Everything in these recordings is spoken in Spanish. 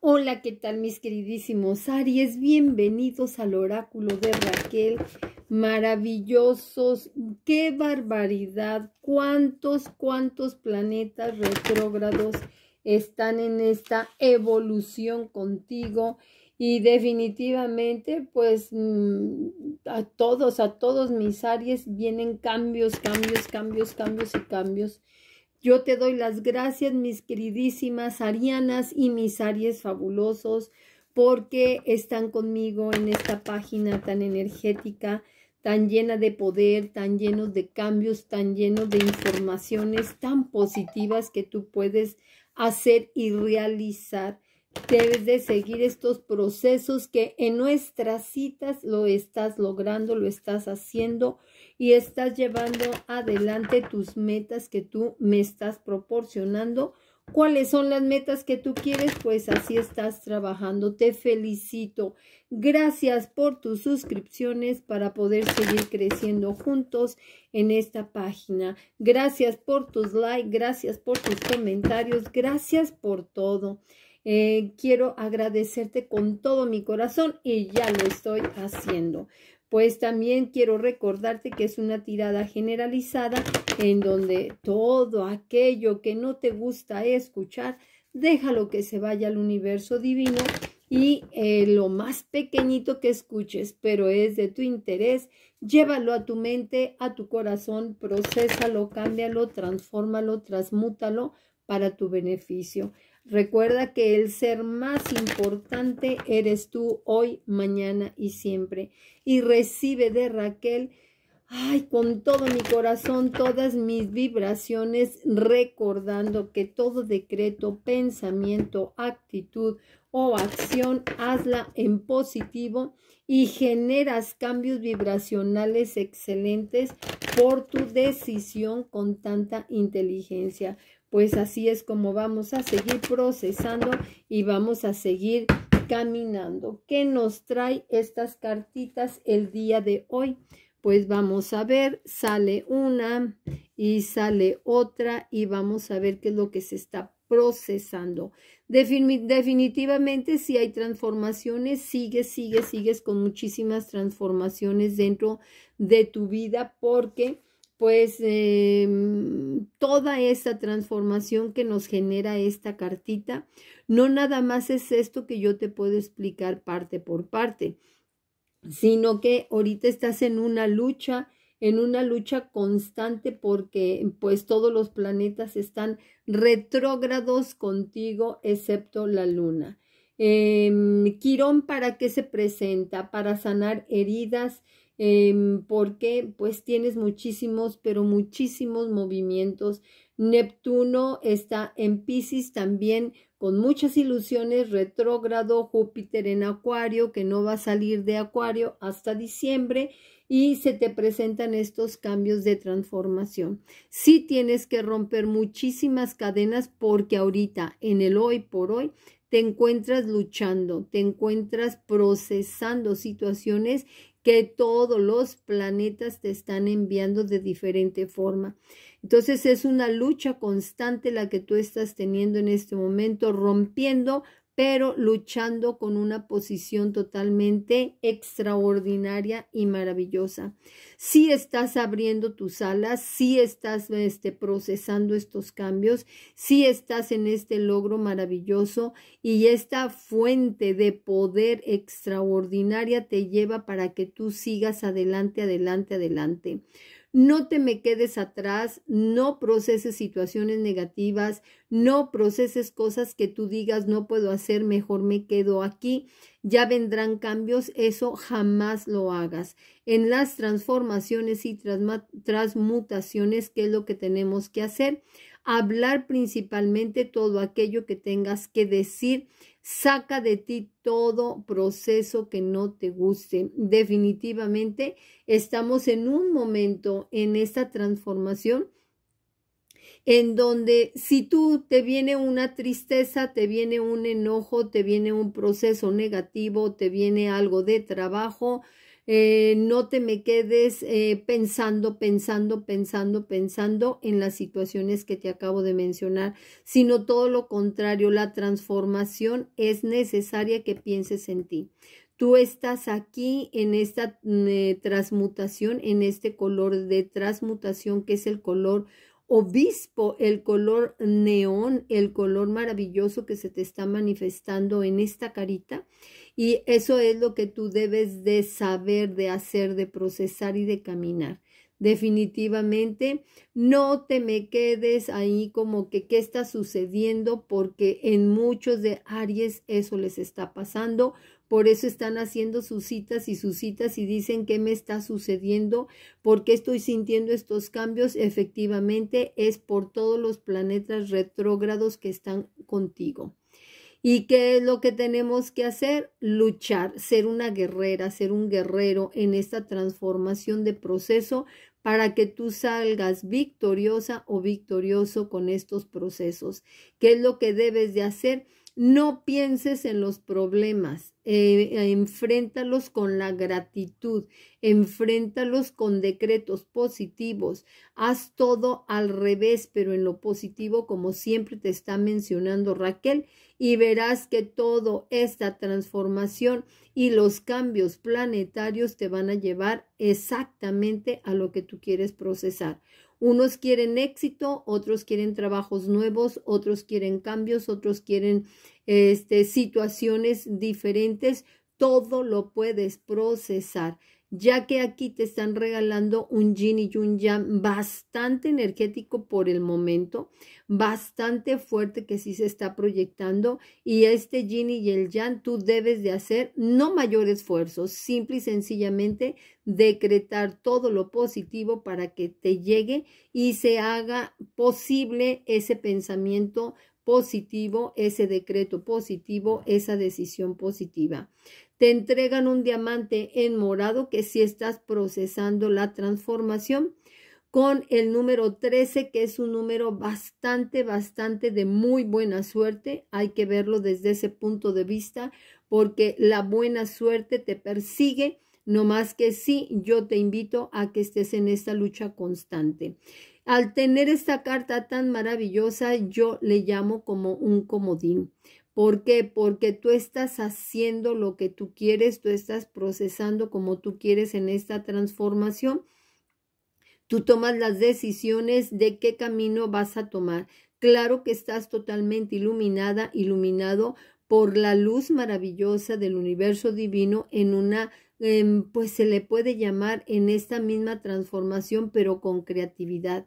Hola, ¿qué tal mis queridísimos Aries? Bienvenidos al oráculo de Raquel. Maravillosos, qué barbaridad, cuántos, cuántos planetas retrógrados están en esta evolución contigo y definitivamente pues mm, a todos, a todos mis Aries vienen cambios, cambios, cambios, cambios y cambios yo te doy las gracias, mis queridísimas arianas y mis aries fabulosos, porque están conmigo en esta página tan energética, tan llena de poder, tan llenos de cambios, tan llenos de informaciones tan positivas que tú puedes hacer y realizar debes de seguir estos procesos que en nuestras citas lo estás logrando, lo estás haciendo y estás llevando adelante tus metas que tú me estás proporcionando. ¿Cuáles son las metas que tú quieres? Pues así estás trabajando. Te felicito. Gracias por tus suscripciones para poder seguir creciendo juntos en esta página. Gracias por tus likes, gracias por tus comentarios, gracias por todo. Eh, quiero agradecerte con todo mi corazón y ya lo estoy haciendo. Pues también quiero recordarte que es una tirada generalizada en donde todo aquello que no te gusta escuchar, déjalo que se vaya al universo divino y eh, lo más pequeñito que escuches, pero es de tu interés, llévalo a tu mente, a tu corazón, procésalo, cámbialo, transfórmalo, transmútalo para tu beneficio. Recuerda que el ser más importante eres tú hoy, mañana y siempre. Y recibe de Raquel, ay, con todo mi corazón, todas mis vibraciones, recordando que todo decreto, pensamiento, actitud o acción, hazla en positivo y generas cambios vibracionales excelentes por tu decisión con tanta inteligencia pues así es como vamos a seguir procesando y vamos a seguir caminando. ¿Qué nos trae estas cartitas el día de hoy? Pues vamos a ver, sale una y sale otra y vamos a ver qué es lo que se está procesando. definitivamente si hay transformaciones, sigue, sigue, sigues con muchísimas transformaciones dentro de tu vida porque pues em, toda esta transformación que nos genera esta cartita, no nada más es esto que yo te puedo explicar parte por parte, sino que ahorita estás en una lucha, en una lucha constante porque pues todos los planetas están retrógrados contigo excepto la luna. Em, Quirón para qué se presenta? Para sanar heridas, Em, porque pues tienes muchísimos, pero muchísimos movimientos. Neptuno está en Pisces también con muchas ilusiones, retrógrado, Júpiter en Acuario, que no va a salir de Acuario hasta diciembre y se te presentan estos cambios de transformación. Sí tienes que romper muchísimas cadenas porque ahorita, en el hoy por hoy, te encuentras luchando, te encuentras procesando situaciones que todos los planetas te están enviando de diferente forma. Entonces es una lucha constante la que tú estás teniendo en este momento, rompiendo pero luchando con una posición totalmente extraordinaria y maravillosa. Si sí estás abriendo tus alas, si sí estás este, procesando estos cambios, si sí estás en este logro maravilloso y esta fuente de poder extraordinaria te lleva para que tú sigas adelante, adelante, adelante. No te me quedes atrás, no proceses situaciones negativas, no proceses cosas que tú digas no puedo hacer, mejor me quedo aquí. Ya vendrán cambios, eso jamás lo hagas. En las transformaciones y transmutaciones, ¿qué es lo que tenemos que hacer? Hablar principalmente todo aquello que tengas que decir Saca de ti todo proceso que no te guste. Definitivamente estamos en un momento en esta transformación en donde si tú te viene una tristeza, te viene un enojo, te viene un proceso negativo, te viene algo de trabajo, eh, no te me quedes eh, pensando, pensando, pensando, pensando en las situaciones que te acabo de mencionar, sino todo lo contrario, la transformación es necesaria que pienses en ti. Tú estás aquí en esta eh, transmutación, en este color de transmutación que es el color Obispo, el color neón, el color maravilloso que se te está manifestando en esta carita. Y eso es lo que tú debes de saber, de hacer, de procesar y de caminar definitivamente. No te me quedes ahí como que qué está sucediendo, porque en muchos de Aries eso les está pasando. Por eso están haciendo sus citas y sus citas y dicen qué me está sucediendo, porque estoy sintiendo estos cambios. Efectivamente, es por todos los planetas retrógrados que están contigo. ¿Y qué es lo que tenemos que hacer? Luchar, ser una guerrera, ser un guerrero en esta transformación de proceso para que tú salgas victoriosa o victorioso con estos procesos. ¿Qué es lo que debes de hacer? No pienses en los problemas, eh, enfréntalos con la gratitud, enfréntalos con decretos positivos, haz todo al revés, pero en lo positivo, como siempre te está mencionando Raquel, y verás que toda esta transformación y los cambios planetarios te van a llevar exactamente a lo que tú quieres procesar. Unos quieren éxito, otros quieren trabajos nuevos, otros quieren cambios, otros quieren este, situaciones diferentes. Todo lo puedes procesar ya que aquí te están regalando un yin y un yang bastante energético por el momento, bastante fuerte que sí se está proyectando y este yin y el yang tú debes de hacer no mayor esfuerzo, simple y sencillamente decretar todo lo positivo para que te llegue y se haga posible ese pensamiento positivo, ese decreto positivo, esa decisión positiva. Te entregan un diamante en morado que si estás procesando la transformación con el número 13, que es un número bastante, bastante de muy buena suerte. Hay que verlo desde ese punto de vista porque la buena suerte te persigue. No más que si yo te invito a que estés en esta lucha constante. Al tener esta carta tan maravillosa, yo le llamo como un comodín. ¿Por qué? Porque tú estás haciendo lo que tú quieres, tú estás procesando como tú quieres en esta transformación. Tú tomas las decisiones de qué camino vas a tomar. Claro que estás totalmente iluminada, iluminado, por la luz maravillosa del universo divino en una, em, pues se le puede llamar en esta misma transformación, pero con creatividad.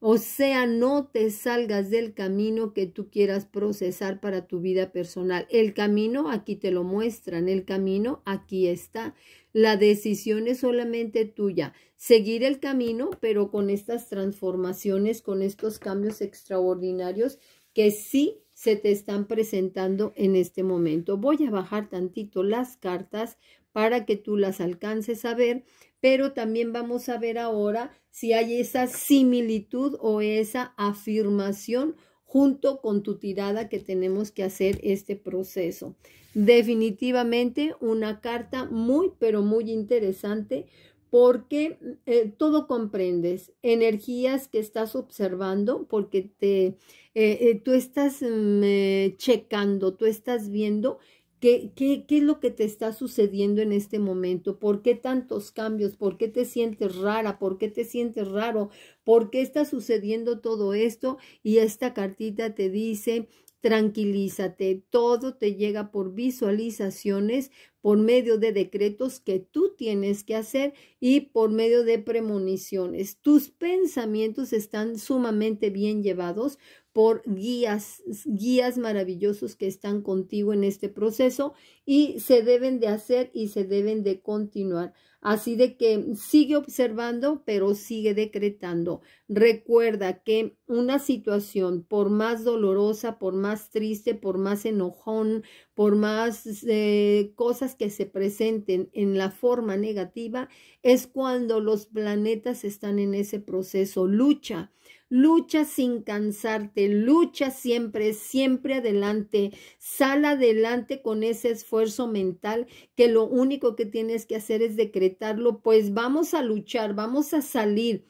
O sea, no te salgas del camino que tú quieras procesar para tu vida personal. El camino aquí te lo muestran, el camino aquí está. La decisión es solamente tuya. Seguir el camino, pero con estas transformaciones, con estos cambios extraordinarios que sí se te están presentando en este momento. Voy a bajar tantito las cartas para que tú las alcances a ver, pero también vamos a ver ahora si hay esa similitud o esa afirmación junto con tu tirada que tenemos que hacer este proceso. Definitivamente una carta muy, pero muy interesante porque eh, todo comprendes, energías que estás observando, porque te, eh, eh, tú estás mm, checando, tú estás viendo ¿Qué, qué, es lo que te está sucediendo en este momento? ¿Por qué tantos cambios? ¿Por qué te sientes rara? ¿Por qué te sientes raro? ¿Por qué está sucediendo todo esto? Y esta cartita te dice Tranquilízate, todo te llega por visualizaciones, por medio de decretos que tú tienes que hacer y por medio de premoniciones. Tus pensamientos están sumamente bien llevados por guías, guías maravillosos que están contigo en este proceso y se deben de hacer y se deben de continuar. Así de que sigue observando, pero sigue decretando. Recuerda que una situación, por más dolorosa, por más triste, por más enojón, por más eh, cosas que se presenten en la forma negativa, es cuando los planetas están en ese proceso. Lucha Lucha sin cansarte, lucha siempre, siempre adelante. Sal adelante con ese esfuerzo mental que lo único que tienes que hacer es decretarlo, pues vamos a luchar, vamos a salir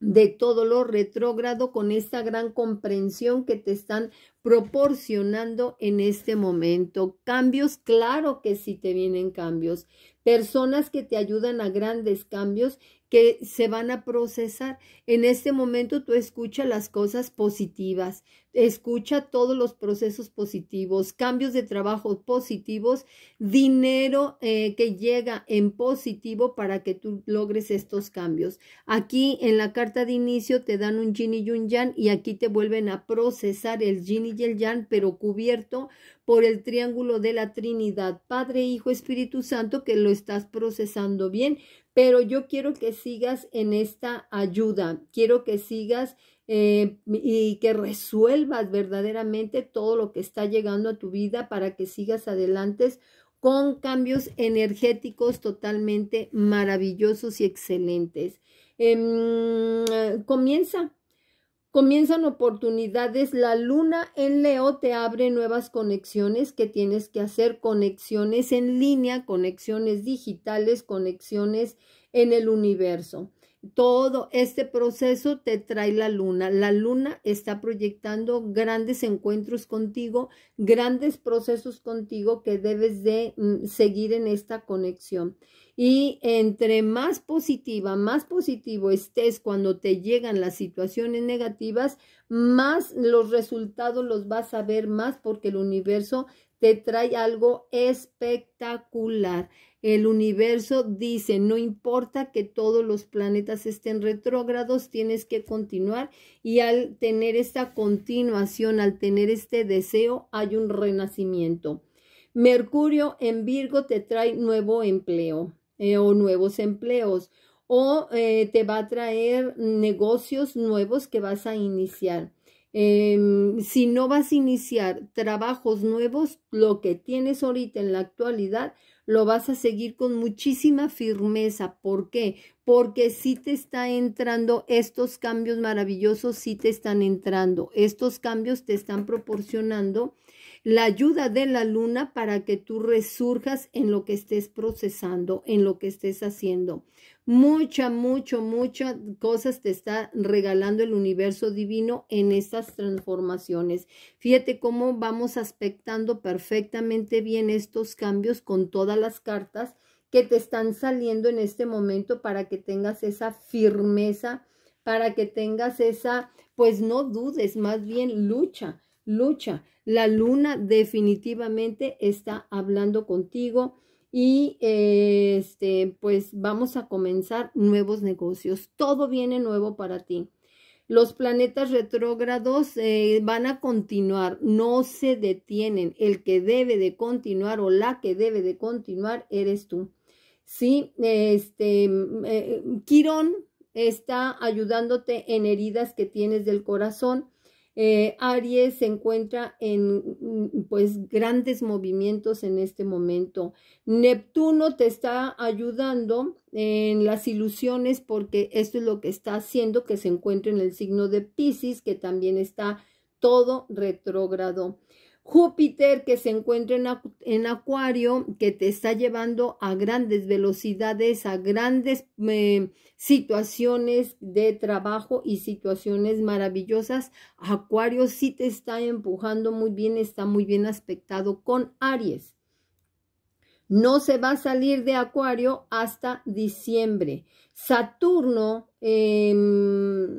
de todo lo retrógrado con esta gran comprensión que te están proporcionando en este momento. Cambios, claro que si te vienen cambios. Personas que te ayudan a grandes cambios que se van a procesar. En este momento tú escucha las cosas positivas, escucha todos los procesos positivos, cambios de trabajo positivos, dinero eh, que llega en positivo para que tú logres estos cambios. Aquí en la carta de inicio te dan un yin y un yang y aquí te vuelven a procesar el yin y y el yan, pero cubierto por el triángulo de la Trinidad, Padre, Hijo, Espíritu Santo, que lo estás procesando bien, pero yo quiero que sigas en esta ayuda, quiero que sigas eh, y que resuelvas verdaderamente todo lo que está llegando a tu vida para que sigas adelante con cambios energéticos totalmente maravillosos y excelentes. Em, comienza, Comienzan oportunidades, la luna en Leo te abre nuevas conexiones que tienes que hacer, conexiones en línea, conexiones digitales, conexiones en el universo todo este proceso te trae la luna. La luna está proyectando grandes encuentros contigo, grandes procesos contigo que debes de mm, seguir en esta conexión. Y entre más positiva, más positivo estés cuando te llegan las situaciones negativas, más los resultados los vas a ver más porque el universo te trae algo espectacular. El universo dice, no importa que todos los planetas estén retrógrados, tienes que continuar y al tener esta continuación, al tener este deseo, hay un renacimiento. Mercurio en Virgo te trae nuevo empleo eh, o nuevos empleos o eh, te va a traer negocios nuevos que vas a iniciar. Em, si no vas a iniciar trabajos nuevos, lo que tienes ahorita en la actualidad lo vas a seguir con muchísima firmeza. ¿Por qué? Porque si te está entrando estos cambios maravillosos, si te están entrando. Estos cambios te están proporcionando la ayuda de la luna para que tú resurjas en lo que estés procesando, en lo que estés haciendo. Mucha, mucho, muchas cosas te está regalando el universo divino en estas transformaciones. Fíjate cómo vamos aspectando perfectamente bien estos cambios con todas las cartas que te están saliendo en este momento para que tengas esa firmeza, para que tengas esa, pues no dudes, más bien lucha lucha. La luna definitivamente está hablando contigo y este, pues vamos a comenzar nuevos negocios. Todo viene nuevo para ti. Los planetas retrógrados eh, van a continuar, no se detienen. El que debe de continuar o la que debe de continuar eres tú. Sí, este, eh, Quirón está ayudándote en heridas que tienes del corazón eh, Aries se encuentra en mm, pues grandes movimientos en este momento. Neptuno te está ayudando en las ilusiones porque esto es lo que está haciendo que se encuentre en el signo de Pisces, que también está todo retrógrado. Júpiter que se encuentra en, Acuario, que te está llevando a grandes velocidades, a grandes situaciones de trabajo y situaciones maravillosas. Acuario sí te está empujando muy bien, está muy bien aspectado con Aries. No se va a salir de Acuario hasta diciembre. Saturno... Eh,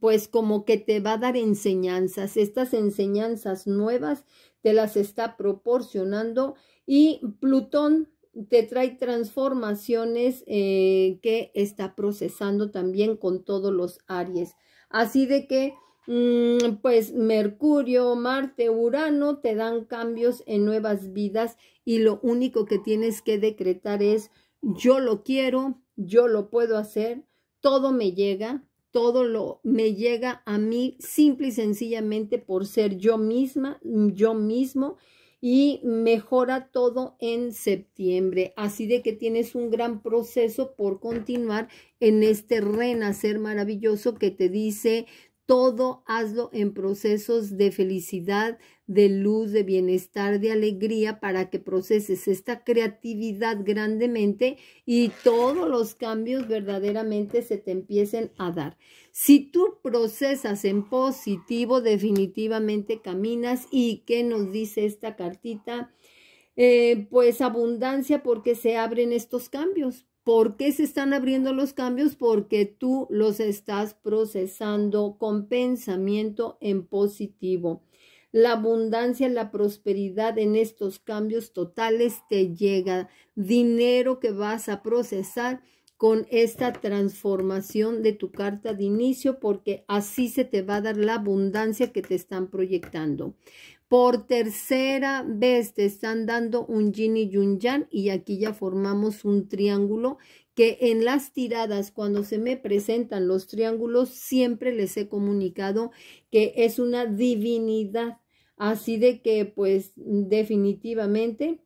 pues como que te va a dar enseñanzas, estas enseñanzas nuevas te las está proporcionando y Plutón te trae transformaciones eh, que está procesando también con todos los Aries. Así de que, mm, pues Mercurio, Marte, Urano te dan cambios en nuevas vidas y lo único que tienes que decretar es yo lo quiero, yo lo puedo hacer, todo me llega, todo lo me llega a mí simple y sencillamente por ser yo misma, yo mismo y mejora todo en septiembre. Así de que tienes un gran proceso por continuar en este renacer maravilloso que te dice todo hazlo en procesos de felicidad, de luz, de bienestar, de alegría, para que proceses esta creatividad grandemente y todos los cambios verdaderamente se te empiecen a dar. Si tú procesas en positivo, definitivamente caminas. ¿Y qué nos dice esta cartita? Eh, pues abundancia porque se abren estos cambios. ¿Por qué se están abriendo los cambios? Porque tú los estás procesando con pensamiento en positivo. La abundancia, la prosperidad en estos cambios totales te llega. Dinero que vas a procesar con esta transformación de tu carta de inicio porque así se te va a dar la abundancia que te están proyectando. Por tercera vez te están dando un yin y yun yang y aquí ya formamos un triángulo que en las tiradas cuando se me presentan los triángulos siempre les he comunicado que es una divinidad Así de que, pues, definitivamente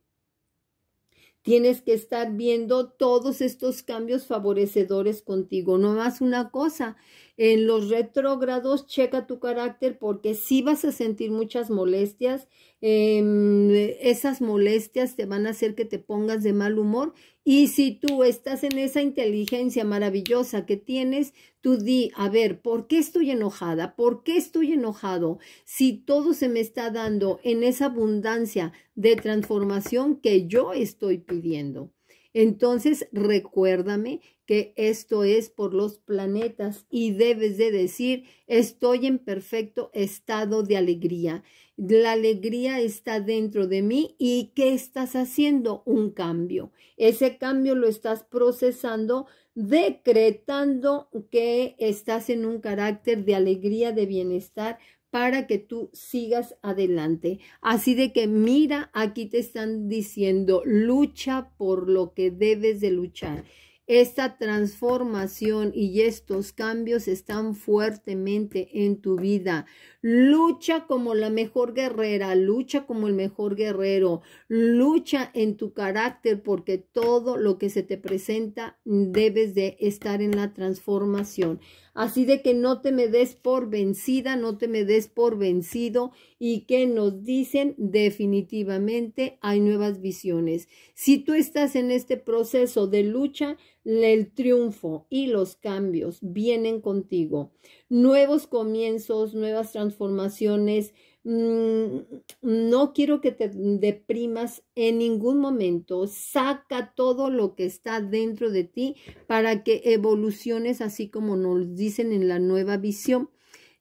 tienes que estar viendo todos estos cambios favorecedores contigo. No más una cosa, en los retrógrados checa tu carácter porque si vas a sentir muchas molestias. Em, esas molestias te van a hacer que te pongas de mal humor y si tú estás en esa inteligencia maravillosa que tienes, tú di, a ver, ¿por qué estoy enojada? ¿Por qué estoy enojado? Si todo se me está dando en esa abundancia de transformación que yo estoy pidiendo. Entonces recuérdame que esto es por los planetas y debes de decir, estoy en perfecto estado de alegría. La alegría está dentro de mí y ¿qué estás haciendo? Un cambio. Ese cambio lo estás procesando decretando que estás en un carácter de alegría, de bienestar, para que tú sigas adelante. Así de que mira, aquí te están diciendo, lucha por lo que debes de luchar. Esta transformación y estos cambios están fuertemente en tu vida. Lucha como la mejor guerrera, lucha como el mejor guerrero, lucha en tu carácter porque todo lo que se te presenta debes de estar en la transformación. Así de que no te me des por vencida, no te me des por vencido y que nos dicen definitivamente hay nuevas visiones. Si tú estás en este proceso de lucha, el triunfo y los cambios vienen contigo. Nuevos comienzos, nuevas transformaciones. Mm, no quiero que te deprimas en ningún momento. Saca todo lo que está dentro de ti para que evoluciones así como nos dicen en la nueva visión.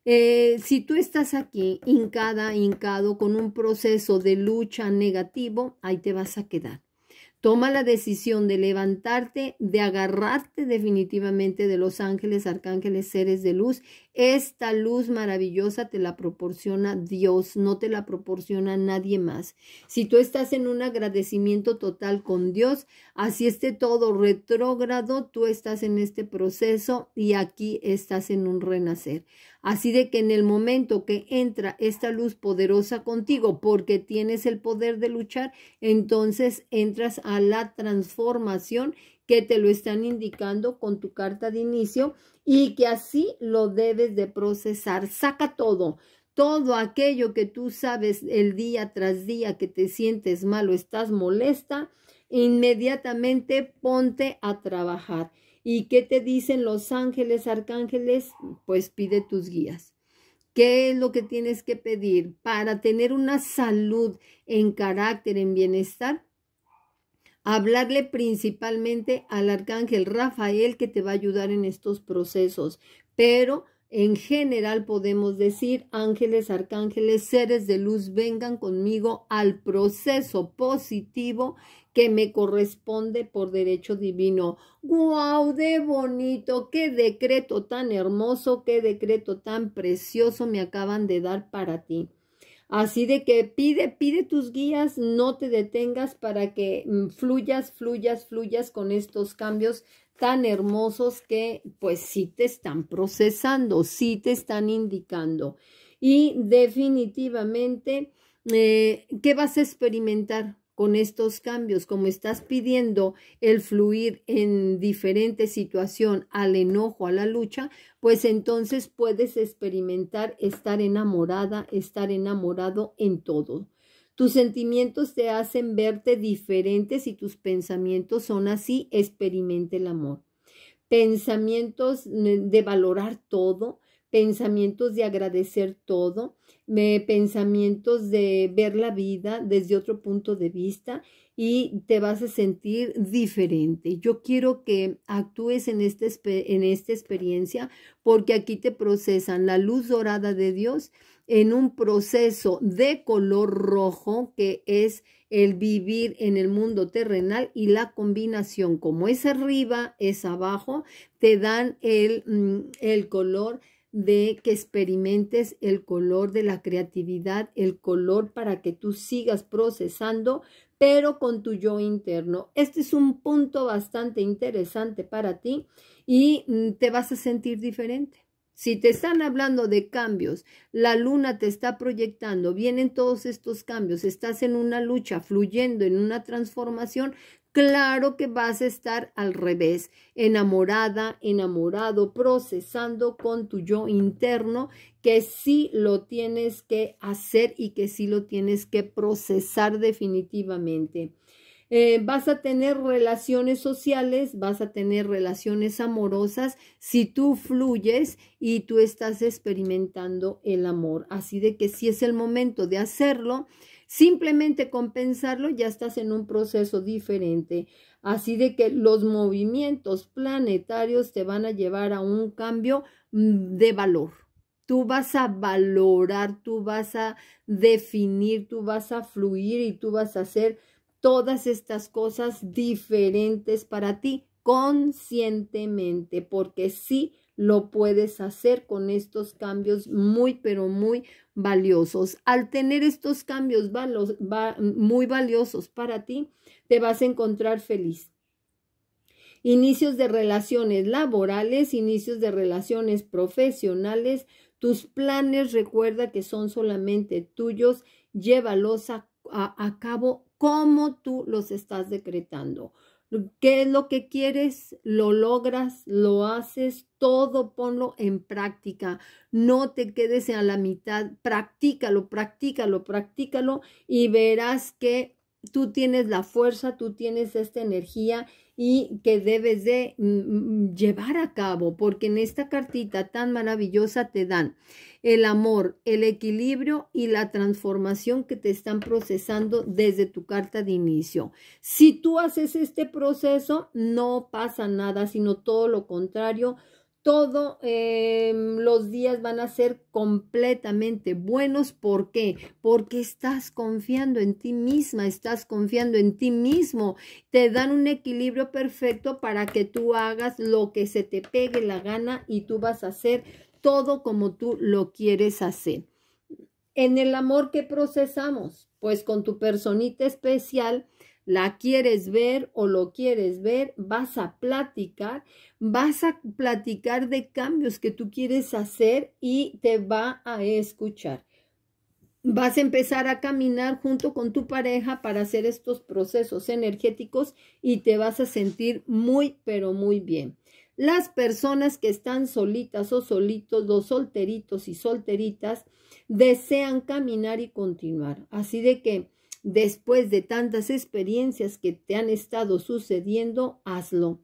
Eh, si tú estás aquí, hincada, hincado, con un proceso de lucha negativo, ahí te vas a quedar. Toma la decisión de levantarte, de agarrarte definitivamente de los ángeles, arcángeles, seres de luz. Esta luz maravillosa te la proporciona Dios, no te la proporciona nadie más. Si tú estás en un agradecimiento total con Dios, así esté todo retrógrado, tú estás en este proceso y aquí estás en un renacer. Así de que en el momento que entra esta luz poderosa contigo, porque tienes el poder de luchar, entonces entras a la transformación que te lo están indicando con tu carta de inicio y que así lo debes de procesar. Saca todo, todo aquello que tú sabes el día tras día que te sientes mal o estás molesta, inmediatamente ponte a trabajar. ¿Y qué te dicen los ángeles, arcángeles? Pues pide tus guías. ¿Qué es lo que tienes que pedir para tener una salud en carácter, en bienestar? Hablarle principalmente al arcángel Rafael que te va a ayudar en estos procesos, pero en general podemos decir, ángeles, arcángeles, seres de luz, vengan conmigo al proceso positivo que me corresponde por derecho divino. ¡Guau! ¡De bonito! ¡Qué decreto tan hermoso! ¡Qué decreto tan precioso me acaban de dar para ti! Así de que pide, pide tus guías, no te detengas para que mm, fluyas, fluyas, fluyas con estos cambios tan hermosos que pues sí te están procesando, sí te están indicando. Y definitivamente, eh, ¿qué vas a experimentar? con estos cambios, como estás pidiendo el fluir en diferente situación, al enojo, a la lucha, pues entonces puedes experimentar estar enamorada, estar enamorado en todo. Tus sentimientos te hacen verte diferente si tus pensamientos son así, experimente el amor. Pensamientos de valorar todo, pensamientos de agradecer todo, me, pensamientos de ver la vida desde otro punto de vista y te vas a sentir diferente. Yo quiero que actúes en, este, en esta experiencia porque aquí te procesan la luz dorada de Dios en un proceso de color rojo que es el vivir en el mundo terrenal y la combinación como es arriba es abajo te dan el, mm, el color de que experimentes el color de la creatividad, el color para que tú sigas procesando, pero con tu yo interno. Este es un punto bastante interesante para ti y mm, te vas a sentir diferente. Si te están hablando de cambios, la luna te está proyectando, vienen todos estos cambios, estás en una lucha, fluyendo en una transformación, Claro que vas a estar al revés, enamorada, enamorado, procesando con tu yo interno que sí lo tienes que hacer y que sí lo tienes que procesar definitivamente. Eh, vas a tener relaciones sociales, vas a tener relaciones amorosas si tú fluyes y tú estás experimentando el amor. Así de que si es el momento de hacerlo, Simplemente compensarlo ya estás en un proceso diferente. Así de que los movimientos planetarios te van a llevar a un cambio mm, de valor. Tú vas a valorar, tú vas a definir, tú vas a fluir y tú vas a hacer todas estas cosas diferentes para ti conscientemente, porque sí lo puedes hacer con estos cambios muy, pero muy valiosos. Al tener estos cambios va, muy valiosos para ti, te vas a encontrar feliz. Inicios de relaciones laborales, inicios de relaciones profesionales, tus planes recuerda que son solamente tuyos, llévalos a cabo como tú los estás decretando. ¿Qué es lo que quieres? Lo logras, lo haces, todo ponlo en práctica. No te quedes a la mitad, practícalo, practícalo, practícalo y verás que tú tienes la fuerza, tú tienes esta energía y que debes de mm, mm, llevar a cabo, porque en esta cartita tan maravillosa te dan el amor, el equilibrio y la transformación que te están procesando desde tu carta de inicio. Si tú haces este proceso, no pasa nada, sino todo lo contrario, todos em, los días van a ser completamente buenos. ¿Por qué? Porque estás confiando en ti misma, estás confiando en ti mismo. Te dan un equilibrio perfecto para que tú hagas lo que se te pegue la gana y tú vas a hacer todo como tú lo quieres hacer. En el amor que procesamos, pues con tu personita especial, la quieres ver o lo quieres ver, vas a platicar, vas a platicar de cambios que tú quieres hacer y te va a escuchar. Vas a empezar a caminar junto con tu pareja para hacer estos procesos energéticos y te vas a sentir muy, pero muy bien. Las personas que están solitas o solitos, los solteritos y solteritas, desean caminar y continuar. Así de que Después de tantas experiencias que te han estado sucediendo, hazlo.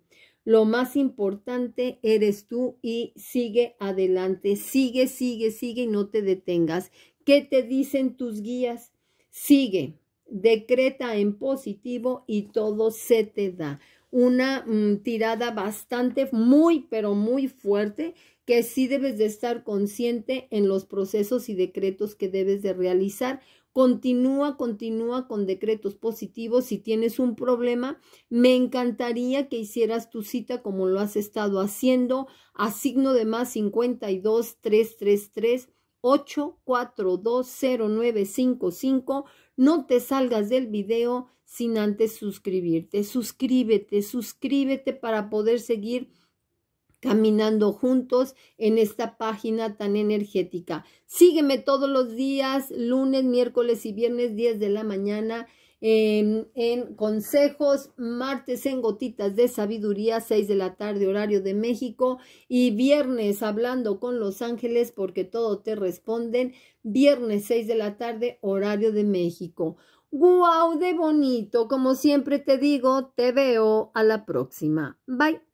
Lo más importante eres tú y sigue adelante. Sigue, sigue, sigue y no te detengas. ¿Qué te dicen tus guías? Sigue, decreta en positivo y todo se te da. Una mm, tirada bastante, muy, pero muy fuerte, que sí debes de estar consciente en los procesos y decretos que debes de realizar Continúa, continúa con decretos positivos. Si tienes un problema, me encantaría que hicieras tu cita como lo has estado haciendo Asigno de más 52 333 cinco. No te salgas del video sin antes suscribirte. Suscríbete, suscríbete para poder seguir caminando juntos en esta página tan energética. Sígueme todos los días, lunes, miércoles y viernes, 10 de la mañana. En, consejos, martes en gotitas de sabiduría, 6 de la tarde, horario de México, y viernes hablando con los ángeles porque todo te responden, viernes 6 de la tarde, horario de México. ¡Guau, de bonito! Como siempre te digo, te veo a la próxima. Bye.